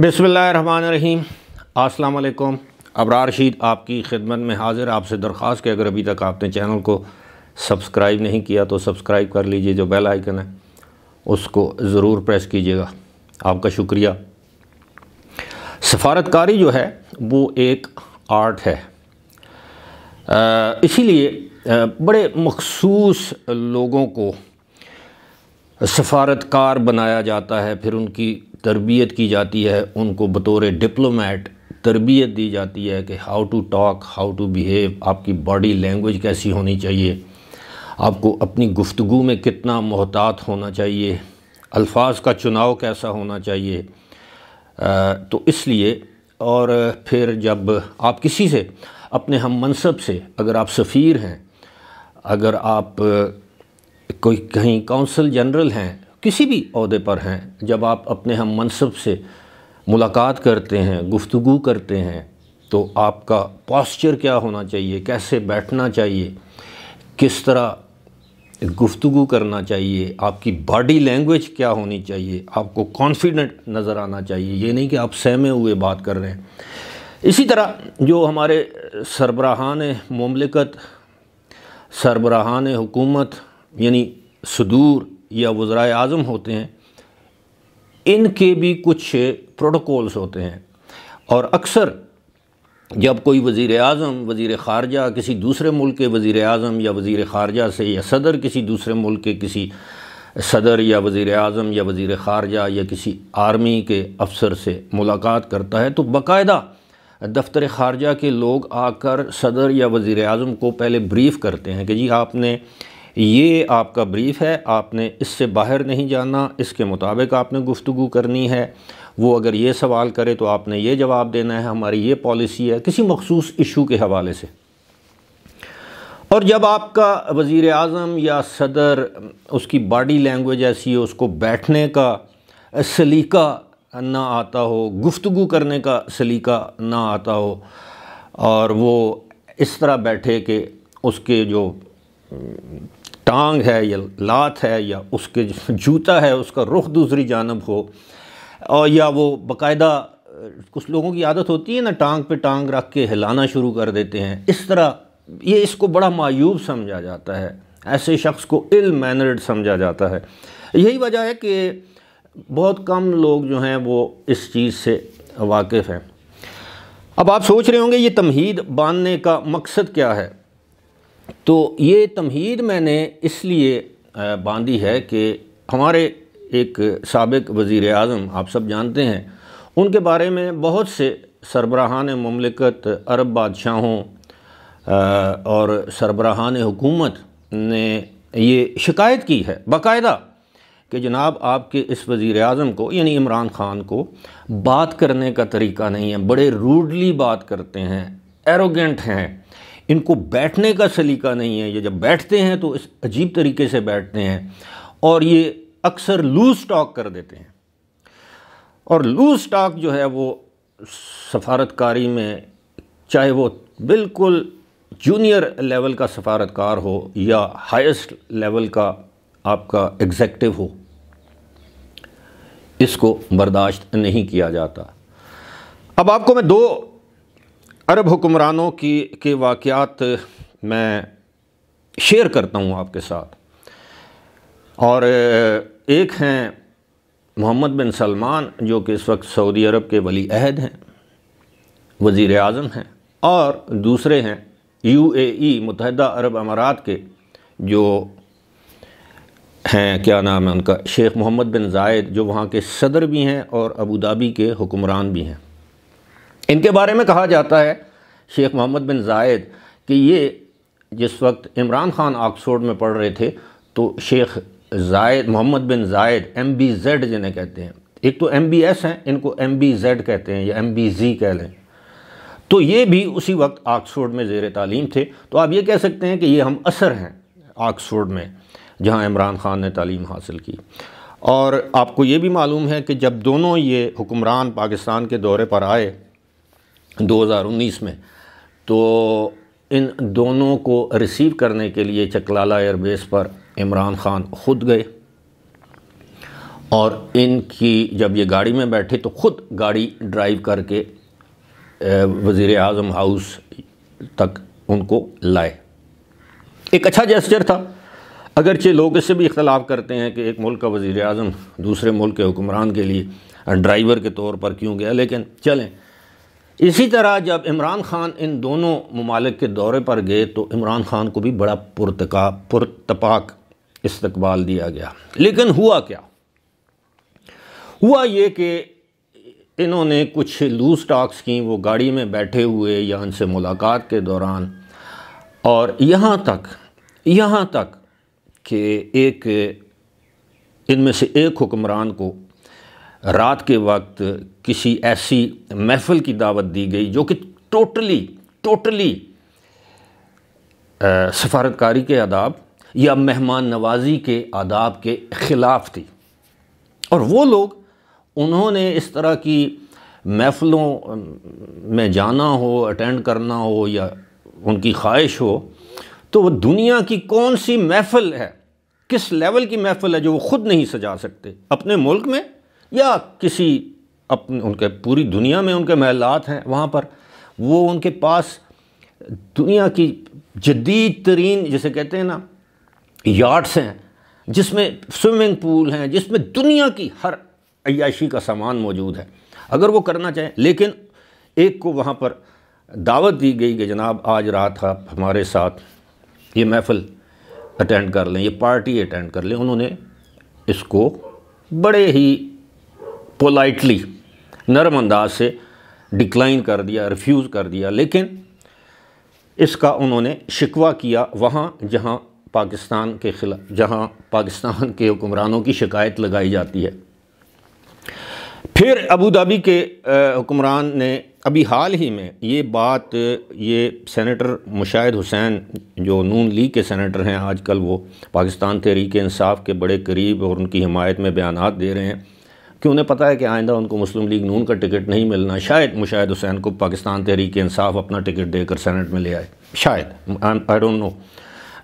बिसमीम असलकम अबरार रशीद आपकी खिदमत में हाज़िर आपसे दरख्वास्त के अगर अभी तक आपने चैनल को सब्सक्राइब नहीं किया तो सब्सक्राइब कर लीजिए जो बेल आइकन है उसको ज़रूर प्रेस कीजिएगा आपका शुक्रिया सफारतकारी जो है वो एक आर्ट है इसीलिए बड़े मखसूस लोगों को सफारतकार बनाया जाता है फिर उनकी तरबियत की जाती है उनको बतौर डिप्लोमेट तरबियत दी जाती है कि how to talk how to behave आपकी बॉडी लैंग्वेज कैसी होनी चाहिए आपको अपनी गुफ्तु में कितना मोहतात होना चाहिए अल्फाज का चुनाव कैसा होना चाहिए आ, तो इसलिए और फिर जब आप किसी से अपने हम मनसब से अगर आप सफ़ीर हैं अगर आप कोई कहीं काउंसल जनरल हैं किसी भी अहदे पर हैं जब आप अपने हम मनसब से मुलाकात करते हैं गुफ्तु करते हैं तो आपका पॉस्चर क्या होना चाहिए कैसे बैठना चाहिए किस तरह गुफ्तु करना चाहिए आपकी बॉडी लैंग्वेज क्या होनी चाहिए आपको कॉन्फिडेंट नज़र आना चाहिए ये नहीं कि आप सहमे हुए बात कर रहे हैं इसी तरह जो हमारे सरबराहान ममलिकत सरबराहान हुकूमत यानी सदूर या वज्रा आज़म होते हैं इनके भी कुछ प्रोटोकॉल्स होते हैं और अक्सर जब कोई वज़ी अजम वज़ी ख़ारजा किसी दूसरे मुल्क के वज़ी अजम या वज़ी ख़ारजा से या सदर किसी दूसरे मुल्क के किसी सदर या वज़ी अजम या वज़ी ख़ारजा या किसी आर्मी के अफसर से मुलाकात करता है तो बाकायदा दफ्तर ख़ारजा के लोग आकर सदर या वज़ी अजम को पहले ब्रीफ़ करते हैं कि जी आपने ये आपका ब्रीफ है आपने इससे बाहर नहीं जाना इसके मुताबिक आपने गुफ्तु करनी है वो अगर ये सवाल करे तो आपने ये जवाब देना है हमारी ये पॉलिसी है किसी मखसूस इशू के हवाले से और जब आपका वज़ी अजम या सदर उसकी बॉडी लैंग्वेज ऐसी हो उसको बैठने का सलीका ना आता हो गुफ्तु करने का सलीका ना आता हो और वो इस तरह बैठे कि उसके जो टांग है या लात है या उसके जूता है उसका रुख दूसरी जानब हो और या वो बाकायदा कुछ लोगों की आदत होती है ना टांग पे टांग रख के हिलाना शुरू कर देते हैं इस तरह ये इसको बड़ा मायूब समझा जाता है ऐसे शख्स को इल मैनर्ड समझा जाता है यही वजह है कि बहुत कम लोग जो हैं वो इस चीज़ से वाकिफ़ हैं अब आप सोच रहे होंगे ये तमहीद बांधने का मकसद क्या है तो ये तमहीद मैंने इसलिए बांधी है कि हमारे एक सबक वज़ी अजम आप सब जानते हैं उनके बारे में बहुत से सरबराहान ममलिकत अरब बादशाहों और सरबराहान हुकूमत ने ये शिकायत की है बाकायदा कि जनाब आपके इस वज़ी अजम को यानी इमरान ख़ान को बात करने का तरीका नहीं है बड़े रूडली बात करते हैं एरोगेंट हैं इनको बैठने का सलीका नहीं है ये जब बैठते हैं तो इस अजीब तरीके से बैठते हैं और ये अक्सर लूज टॉक कर देते हैं और लूज टॉक जो है वो सफारतकारी में चाहे वो बिल्कुल जूनियर लेवल का सफारतकार हो या हाईएस्ट लेवल का आपका एग्जेक्टिव हो इसको बर्दाश्त नहीं किया जाता अब आपको मैं दो अरब हुक्मरानों की के वाक़ात मैं शेयर करता हूँ आपके साथ और एक हैं मोहम्मद बिन सलमान जो कि इस वक्त सऊदी अरब के वली अहद हैं वज़ी अजम हैं और दूसरे हैं यू ए ई अरब अमारात के जो हैं क्या नाम है उनका शेख मोहम्मद बिन जायद जो वहाँ के सदर भी हैं और अबू धाबी के हुक्मरान भी हैं इनके बारे में कहा जाता है शेख मोहम्मद बिन जायद कि ये जिस वक्त इमरान ख़ान ऑक्सफोर्ड में पढ़ रहे थे तो शेख जायद मोहम्मद बिन जायद एम बी जेड जिन्हें कहते हैं एक तो एम बी एस हैं इनको एम बी जेड कहते हैं या एम बी जी कह लें तो ये भी उसी वक्त ऑक्सफोर्ड में जेर तालीम थे तो आप ये कह सकते हैं कि ये हम असर हैं ऑक्सफोर्ड में जहाँ इमरान ख़ान ने तालीम हासिल की और आपको ये भी मालूम है कि जब दोनों ये हुक्मरान पाकिस्तान के दौरे पर आए 2019 में तो इन दोनों को रिसीव करने के लिए चकलाला एयरबेस पर इमरान ख़ान ख़ुद गए और इनकी जब ये गाड़ी में बैठे तो ख़ुद गाड़ी ड्राइव करके वज़ी अजम हाउस तक उनको लाए एक अच्छा जेस्चर था अगरचे लोग इससे भी इख्तलाफ करते हैं कि एक मुल्क का वज़ी अजम दूसरे मुल्क के हुक्मरान के लिए ड्राइवर के तौर पर क्यों गया लेकिन चलें इसी तरह जब इमरान ख़ान इन दोनों ममालिक के दौरे पर गए तो इमरान ख़ान को भी बड़ा पुरतका पुरतपाक इस्तकबाल दिया गया लेकिन हुआ क्या हुआ ये कि इन्होंने कुछ लूज टॉक्स की वो गाड़ी में बैठे हुए या उनसे मुलाकात के दौरान और यहाँ तक यहाँ तक कि एक इनमें से एक हुक्मरान को रात के वक्त किसी ऐसी महफ़िल की दावत दी गई जो कि टोटली टोटली सफारतकारी के आदाब या मेहमान नवाजी के आदाब के ख़िलाफ़ थी और वो लोग उन्होंने इस तरह की महफ़लों में जाना हो अटेंड करना हो या उनकी ख्वाहिश हो तो वो दुनिया की कौन सी महफ़ल है किस लेवल की महफ़ल है जो वो ख़ुद नहीं सजा सकते अपने मुल्क में या किसी अपने उनके पूरी दुनिया में उनके महलात हैं वहाँ पर वो उनके पास दुनिया की जदीद तरीन जिसे कहते हैं ना यार्ड्स हैं जिसमें स्विमिंग पूल हैं जिसमें दुनिया की हर अयाशी का सामान मौजूद है अगर वो करना चाहें लेकिन एक को वहाँ पर दावत दी गई कि जनाब आज रात आप हमारे साथ ये महफ़ल अटेंड कर लें ये पार्टी अटेंड कर लें उन्होंने इसको बड़े ही पोलाइटली नरम अंदाज से डिक्लाइन कर दिया रिफ्यूज़ कर दिया लेकिन इसका उन्होंने शिकवा किया वहाँ जहाँ पाकिस्तान के खिलाफ जहाँ पाकिस्तान के हुक्मरानों की शिकायत लगाई जाती है फिर अबू धाबी के हुक्मरान ने अभी हाल ही में ये बात ये सेनेटर मुशाहिद हुसैन जो नून लीग के सेनेटर हैं आजकल वो पाकिस्तान तहरीक इंसाफ के बड़े करीब और उनकी हिमायत में बयान दे रहे हैं कि उन्हें पता है कि आइंदा उनको मुस्लिम लीग नून का टिकट नहीं मिलना शायद मुशाहिद हुसैन को पाकिस्तान तहरीक इंसाफ अपना टिकट देकर सेनेट में ले आए शायद आई डोंट नो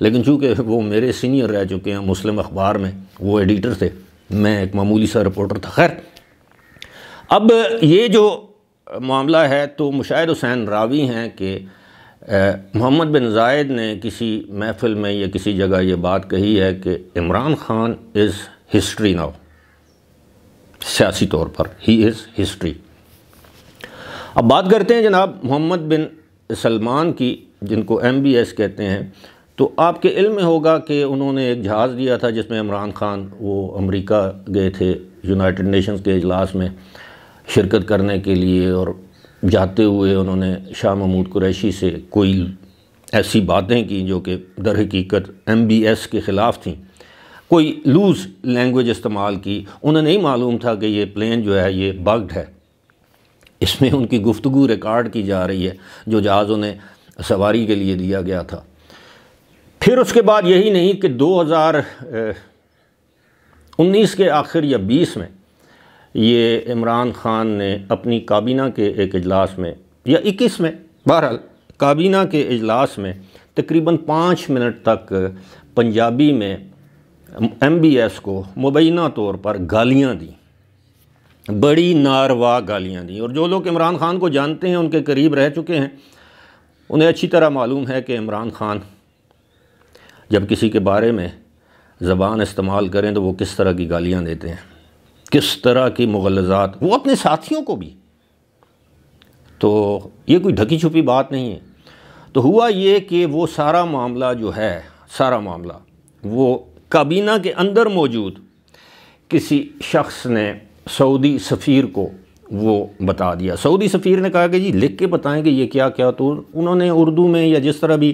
लेकिन चूँकि वो मेरे सीनियर रह चुके हैं मुस्लिम अखबार में वो एडिटर थे मैं एक मामूली सा रिपोर्टर था खैर अब ये जो मामला है तो मुशाहिद हुसैन रावी हैं कि मोहम्मद बिन जायद ने किसी महफिल में या किसी जगह ये बात कही है कि Imran Khan is history now सियासी तौर पर ही इज़ हिस्ट्री अब बात करते हैं जनाब मोहम्मद बिन सलमान की जिनको एम बी एस कहते हैं तो आपके इल्म में होगा कि उन्होंने एक जहाज़ दिया था जिसमें इमरान ख़ान वो अमेरिका गए थे यूनाइटेड नेशंस के अजलास में शिरकत करने के लिए और जाते हुए उन्होंने शाह महमूद कुरैशी से कोई ऐसी बातें की जो कि दर हकीकत एम बी एस के ख़िलाफ़ थी कोई लूज़ लैंग्वेज इस्तेमाल की उन्हें नहीं मालूम था कि ये प्लेन जो है ये बग्ड है इसमें उनकी गुफ्तु रिकॉर्ड की जा रही है जो जहाज़ उन्हें सवारी के लिए दिया गया था फिर उसके बाद यही नहीं कि 2019 के आखिर या 20 में ये इमरान ख़ान ने अपनी काबीना के एक अजलास में या 21 में बहरहाल काबीना के अजलास में तकरीबन पाँच मिनट तक पंजाबी में एम बी एस को मुबैना तौर पर गालियाँ दी बड़ी नारवा गालियाँ दी और जो लोग इमरान खान को जानते हैं उनके करीब रह चुके हैं उन्हें अच्छी तरह मालूम है कि इमरान खान जब किसी के बारे में ज़बान इस्तेमाल करें तो वो किस तरह की गालियाँ देते हैं किस तरह की मुगलजात वो अपने साथियों को भी तो ये कोई ढकी छुपी बात नहीं है तो हुआ ये कि वो सारा मामला जो है सारा मामला वो काबीना के अंदर मौजूद किसी शख्स ने सऊदी सफ़ीर को वो बता दिया सऊदी सफ़ीर ने कहा कि जी लिख के बताएं कि ये क्या क्या तो उन्होंने उर्दू में या जिस तरह भी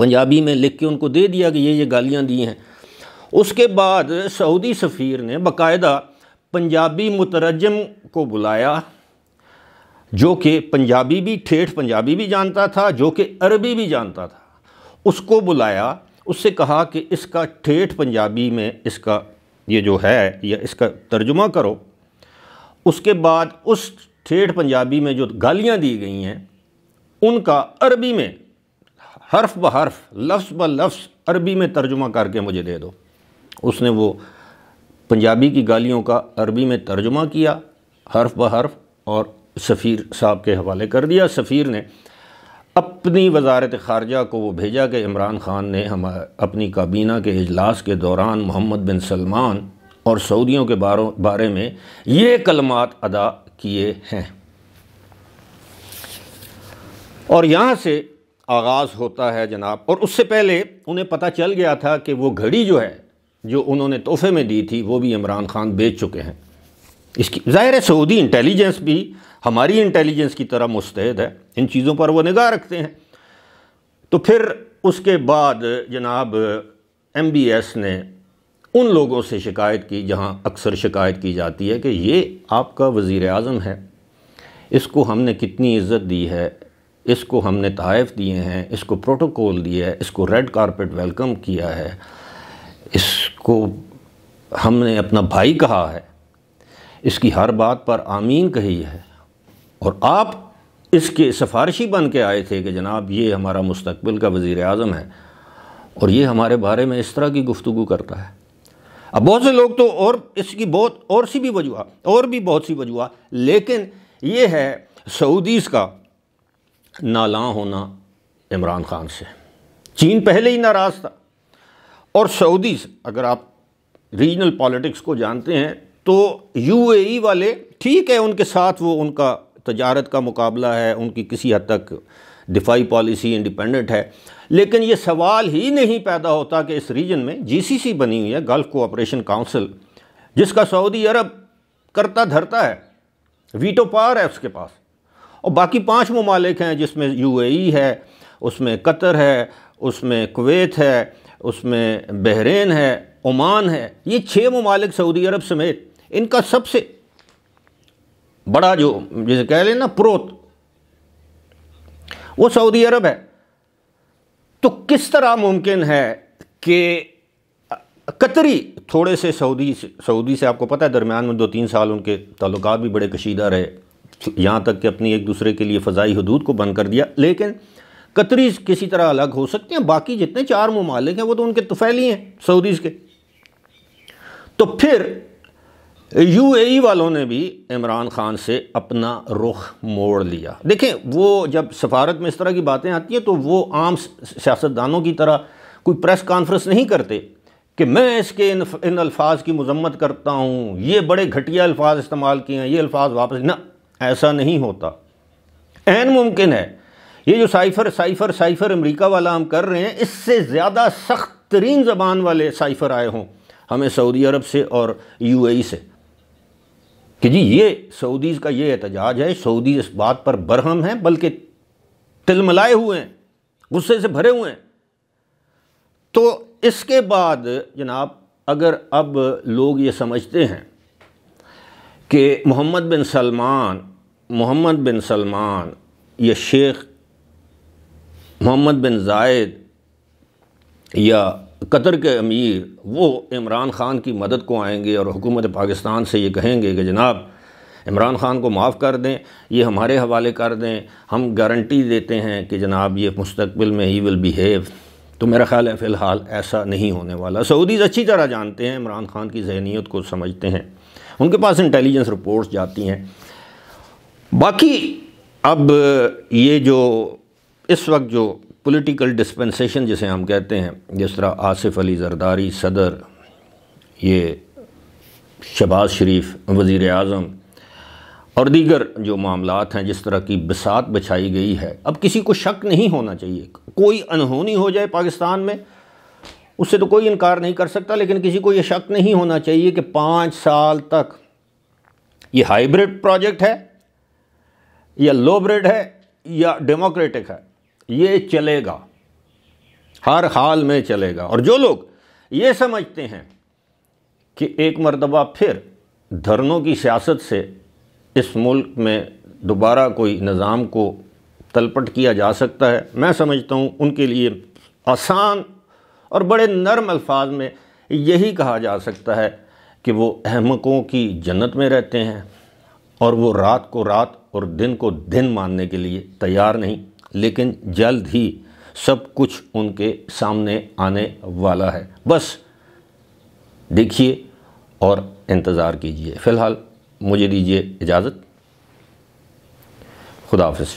पंजाबी में लिख के उनको दे दिया कि ये ये गालियाँ दी हैं उसके बाद सऊदी सफ़ीर ने बाकायदा पंजाबी मुतरजम को बुलाया जो कि पंजाबी भी ठेठ पंजाबी भी जानता था जो कि अरबी भी जानता था उसको बुलाया उससे कहा कि इसका ठेठ पंजाबी में इसका ये जो है या इसका तर्जुमा करो उसके बाद उस ठेठ पंजाबी में जो गालियाँ दी गई हैं उनका अरबी में हर्फ ब हर्फ लफ्स ब लफ्स अरबी में तर्जुमा करके मुझे दे दो उसने वो पंजाबी की गालियों का अरबी में तर्जुमा किया हर्फ ब हर्फ और सफ़ीर साहब के हवाले कर दिया सफ़ीर ने अपनी वजारत ख़ारजा को वो भेजा कि इमरान ख़ान ने हम अपनी काबीना के अजलास के दौरान मोहम्मद बिन सलमान और सऊदियों के बारों बारे में ये कलमात अदा किए हैं और यहाँ से आगाज़ होता है जनाब और उससे पहले उन्हें पता चल गया था कि वो घड़ी जो है जो उन्होंने तोहफे में दी थी वो भी इमरान ख़ान बेच चुके हैं इसकी ज़ाहिर है सऊदी इंटेलिजेंस भी हमारी इंटेलिजेंस की तरह मुस्तैद है इन चीज़ों पर वो निगाह रखते हैं तो फिर उसके बाद जनाब एम बी एस ने उन लोगों से शिकायत की जहाँ अक्सर शिकायत की जाती है कि ये आपका वज़ी अजम है इसको हमने कितनी इज़्ज़त दी है इसको हमने तहफ़ दिए हैं इसको प्रोटोकॉल दिया है इसको रेड कारपेट वेलकम किया है इसको हमने अपना भाई कहा है इसकी हर बात पर आमीन कही है और आप इसके सिफारशी बन के आए थे कि जनाब ये हमारा मुस्तबिल का वज़ी अजम है और ये हमारे बारे में इस तरह की गुफ्तु करता है अब बहुत से लोग तो और इसकी बहुत और सी भी वजूह और भी बहुत सी वजूह लेकिन ये है सऊदीज़ का नाला होना इमरान खान से चीन पहले ही नाराज़ था और सऊदीज़ अगर आप रीजनल पॉलिटिक्स को जानते हैं तो यूएई वाले ठीक है उनके साथ वो उनका तजारत का मुकाबला है उनकी किसी हद तक दिफाई पॉलिसी इंडिपेंडेंट है लेकिन ये सवाल ही नहीं पैदा होता कि इस रीजन में जीसीसी बनी हुई है गल्फ़ कोऑपरेशन काउंसिल जिसका सऊदी अरब करता धरता है वीटो पावर है उसके पास और बाकी पांच ममालिक हैं जिसमें यूएई है उसमें कतर है उसमें कुवैत है उसमें बहरीन है ओमान है ये छः ममालिक सऊदी अरब समेत इनका सबसे बड़ा जो जिसे कह लेना प्रोत वो सऊदी अरब है तो किस तरह मुमकिन है कि कतरी थोड़े से सऊदी सऊदी से आपको पता है दरमियान में दो तीन साल उनके ताल्लुक भी बड़े कशीदा रहे यहाँ तक कि अपनी एक दूसरे के लिए फ़जाई हदूद को बंद कर दिया लेकिन कतरी किसी तरह अलग हो सकते हैं बाकी जितने चार ममालिक हैं वो तो उनके तफैली हैं सऊदीज़ के तो फिर यूएई वालों ने भी इमरान खान से अपना रुख मोड़ लिया देखें वो जब सफारत में इस तरह की बातें आती हैं तो वो आम सियासतदानों की तरह कोई प्रेस कॉन्फ्रेंस नहीं करते कि मैं इसके इन इन अल्फाज की मजम्मत करता हूँ ये बड़े घटिया अल्फाज इस्तेमाल किए हैं ये अल्फाज वापस ना ऐसा नहीं होता एन मुमकिन है ये जो साइफर साइफर साइफर अमरीका वाला हम कर रहे हैं इससे ज़्यादा सख्त तरीन ज़बान वाले साइफर आए हों हमें सऊदी अरब से और यूएई से कि जी ये सऊदीज़ का ये एहतजाज है सऊदी इस बात पर बरहम हैं बल्कि तिलमलाए हुए हैं गुस्से से भरे हुए हैं तो इसके बाद जनाब अगर अब लोग ये समझते हैं कि मोहम्मद बिन सलमान मोहम्मद बिन सलमान या शेख मोहम्मद बिन जायद या कतर के अमीर वो इमरान ख़ान की मदद को आएंगे और हुकूमत पाकिस्तान से ये कहेंगे कि जनाब इमरान ख़ान को माफ़ कर दें ये हमारे हवाले कर दें हम गारंटी देते हैं कि जनाब ये मुस्तबिल में ही विल बिहेव तो मेरा ख्याल है फ़िलहाल ऐसा नहीं होने वाला सऊदीज़ अच्छी तरह जानते हैं इमरान ख़ान की जहनीत को समझते हैं उनके पास इंटेलिजेंस रिपोर्ट्स जाती हैं बाकी अब ये जो इस वक्त जो पॉलिटिकल डिस्पेंसेशन जिसे हम कहते हैं जिस तरह आसिफ अली जरदारी सदर ये शहबाज शरीफ वज़ी अजम और दीगर जो मामला हैं जिस तरह की बसात बछाई गई है अब किसी को शक नहीं होना चाहिए कोई अनहोनी हो जाए पाकिस्तान में उससे तो कोई इनकार नहीं कर सकता लेकिन किसी को ये शक नहीं होना चाहिए कि पाँच साल तक ये हाइब्रिड प्रोजेक्ट है या लो ब्रिड है या डेमोक्रेटिक है ये चलेगा हर हाल में चलेगा और जो लोग ये समझते हैं कि एक मरतबा फिर धरनों की सियासत से इस मुल्क में दोबारा कोई निज़ाम को तलपट किया जा सकता है मैं समझता हूँ उनके लिए आसान और बड़े नरम अल्फाज में यही कहा जा सकता है कि वो अहमकों की जन्नत में रहते हैं और वो रात को रात और दिन को दिन मानने के लिए तैयार नहीं लेकिन जल्द ही सब कुछ उनके सामने आने वाला है बस देखिए और इंतज़ार कीजिए फ़िलहाल मुझे दीजिए इजाज़त खुदाफिज